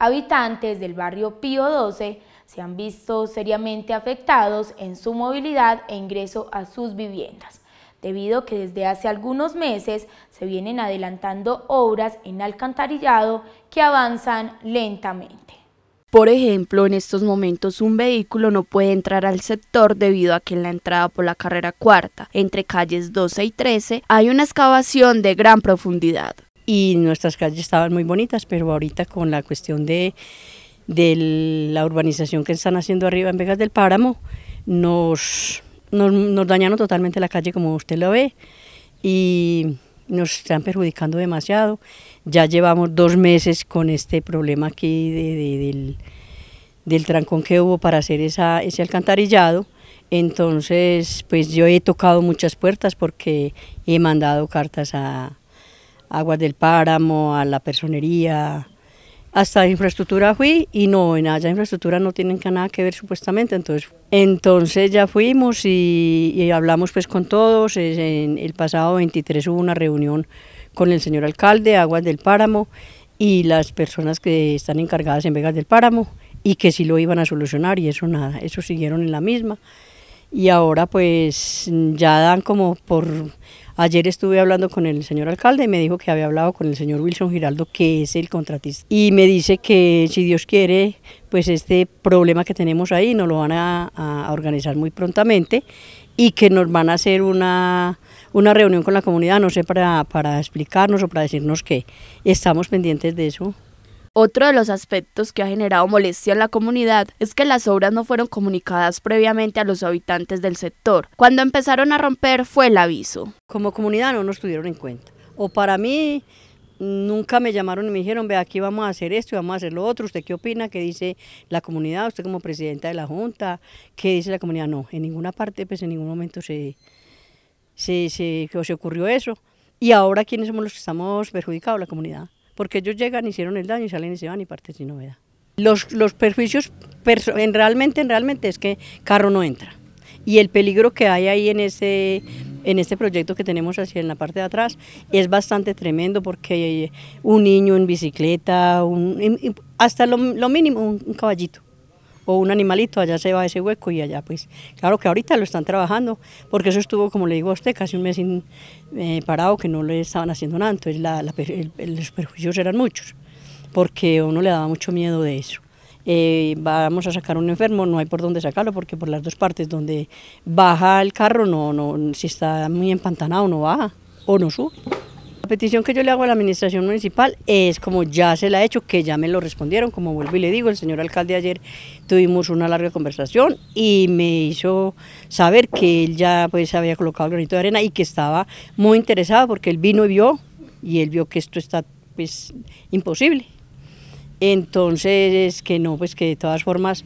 habitantes del barrio Pío 12 se han visto seriamente afectados en su movilidad e ingreso a sus viviendas, debido a que desde hace algunos meses se vienen adelantando obras en alcantarillado que avanzan lentamente. Por ejemplo, en estos momentos un vehículo no puede entrar al sector debido a que en la entrada por la carrera cuarta, entre calles 12 y 13, hay una excavación de gran profundidad y nuestras calles estaban muy bonitas, pero ahorita con la cuestión de, de la urbanización que están haciendo arriba en Vegas del Páramo, nos, nos, dañaron totalmente la calle como usted lo ve y nos están perjudicando demasiado. Ya llevamos dos meses con este problema aquí del, del, trancón que hubo para hacer esa, ese alcantarillado. Entonces, pues yo he tocado muchas puertas porque he mandado cartas a, Aguas del Páramo, a la personería, hasta infraestructura fui y no, en allá infraestructura no tienen nada que ver supuestamente, entonces, entonces ya fuimos y, hablamos pues con todos, en el pasado 23 hubo una reunión con el señor alcalde, Aguas del Páramo y las personas que están encargadas en Vegas del Páramo y que sí lo iban a solucionar y eso nada, eso siguieron en la misma y ahora pues ya dan como por Ayer estuve hablando con el señor alcalde y me dijo que había hablado con el señor Wilson Giraldo, que es el contratista, y me dice que si Dios quiere, pues este problema que tenemos ahí nos lo van a, organizar muy prontamente y que nos van a hacer una, una reunión con la comunidad, no sé, para, para explicarnos o para decirnos que estamos pendientes de eso. Otro de los aspectos que ha generado molestia en la comunidad es que las obras no fueron comunicadas previamente a los habitantes del sector. Cuando empezaron a romper fue el aviso. Como comunidad no nos tuvieron en cuenta. O para mí nunca me llamaron y me dijeron, ve, aquí vamos a hacer esto y vamos a hacer lo otro. ¿Usted qué opina? ¿Qué dice la comunidad? ¿Usted como presidenta de la Junta? ¿Qué dice la comunidad? No, en ninguna parte, pues en ningún momento se, se, se, se ocurrió eso. Y ahora, ¿quiénes somos los que estamos perjudicados? La comunidad porque ellos llegan, hicieron el daño y salen y se van y parten sin novedad. Los, los perjuicios en, realmente, en realmente es que carro no entra y el peligro que hay ahí en ese en este proyecto que tenemos hacia en la parte de atrás es bastante tremendo porque eh, un niño en bicicleta, un, hasta lo, lo mínimo un caballito o un animalito, allá se va ese hueco y allá pues, claro que ahorita lo están trabajando, porque eso estuvo, como le digo a usted, casi un mes sin, eh, parado que no le estaban haciendo nada, entonces los perjuicios eran muchos, porque uno le daba mucho miedo de eso. Eh, vamos a sacar un enfermo, no hay por dónde sacarlo porque por las dos partes donde baja el carro, no, no, si está muy empantanado no baja o no sube petición que yo le hago a la administración municipal es, como ya se la ha hecho, que ya me lo respondieron, como vuelvo y le digo, el señor alcalde ayer tuvimos una larga conversación y me hizo saber que él ya pues había colocado el granito de arena y que estaba muy interesado porque él vino y vio, y él vio que esto está pues imposible. Entonces, que no, pues que de todas formas,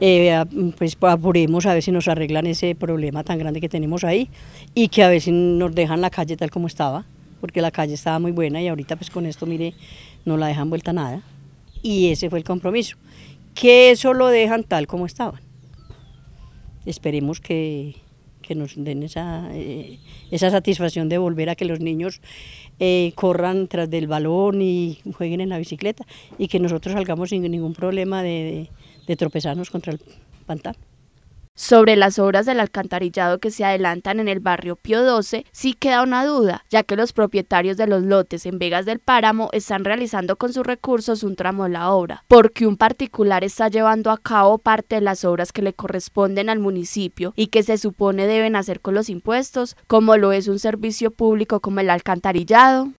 eh, pues apuremos a ver si nos arreglan ese problema tan grande que tenemos ahí y que a ver si nos dejan la calle tal como estaba porque la calle estaba muy buena y ahorita pues con esto, mire, no la dejan vuelta nada. Y ese fue el compromiso, que eso lo dejan tal como estaban. Esperemos que, nos den eh, esa, satisfacción de volver a que los niños eh, corran tras del balón y jueguen en la bicicleta y que nosotros salgamos sin ningún problema de, de tropezarnos contra el pantano. Sobre las obras del alcantarillado que se adelantan en el barrio Pío XII, sí queda una duda, ya que los propietarios de los lotes en Vegas del Páramo están realizando con sus recursos un tramo de la obra, porque un particular está llevando a cabo parte de las obras que le corresponden al municipio y que se supone deben hacer con los impuestos, como lo es un servicio público como el alcantarillado,